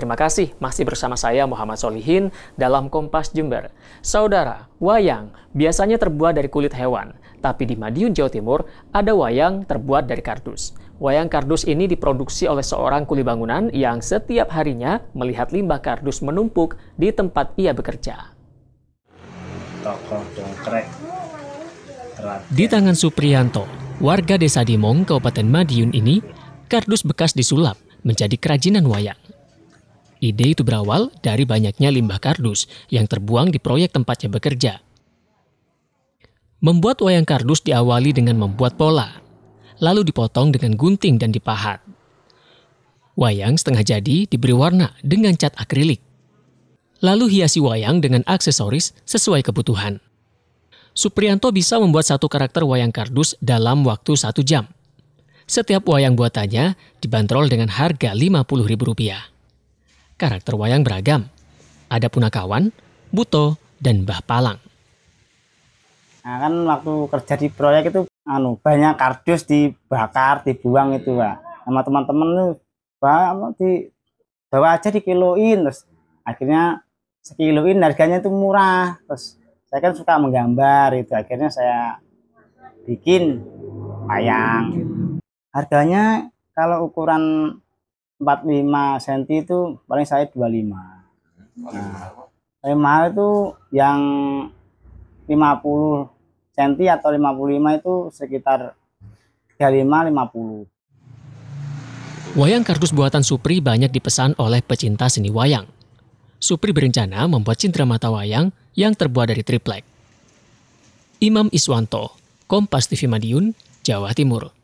Terima kasih masih bersama saya Muhammad Solihin dalam Kompas Jember. Saudara, wayang biasanya terbuat dari kulit hewan, tapi di Madiun, Jawa Timur ada wayang terbuat dari kardus. Wayang kardus ini diproduksi oleh seorang kuli bangunan yang setiap harinya melihat limbah kardus menumpuk di tempat ia bekerja. Di tangan Supriyanto, warga desa Dimong, Kabupaten Madiun ini, kardus bekas disulap menjadi kerajinan wayang. Ide itu berawal dari banyaknya limbah kardus yang terbuang di proyek tempatnya bekerja. Membuat wayang kardus diawali dengan membuat pola, lalu dipotong dengan gunting dan dipahat. Wayang setengah jadi diberi warna dengan cat akrilik. Lalu hiasi wayang dengan aksesoris sesuai kebutuhan. Suprianto bisa membuat satu karakter wayang kardus dalam waktu satu jam. Setiap wayang buatannya dibanderol dengan harga Rp50.000 karakter wayang beragam. Ada punakawan, buto, dan bah palang. Nah, kan waktu kerja di proyek itu anu banyak kardus dibakar, dibuang itu, Pak. Sama teman-teman Pak di bawa aja dikiloin terus akhirnya sekiloin harganya itu murah. Terus saya kan suka menggambar itu akhirnya saya bikin wayang Harganya kalau ukuran 45 cm itu paling saya 25 nah, paling mahal itu yang 50 cm atau 55 itu sekitar 35 50 Wayang kardus buatan Supri banyak dipesan oleh pecinta seni wayang. Supri berencana membuat cindera mata wayang yang terbuat dari triplek. Imam Iswanto, Kompas TV Madiun, Jawa Timur.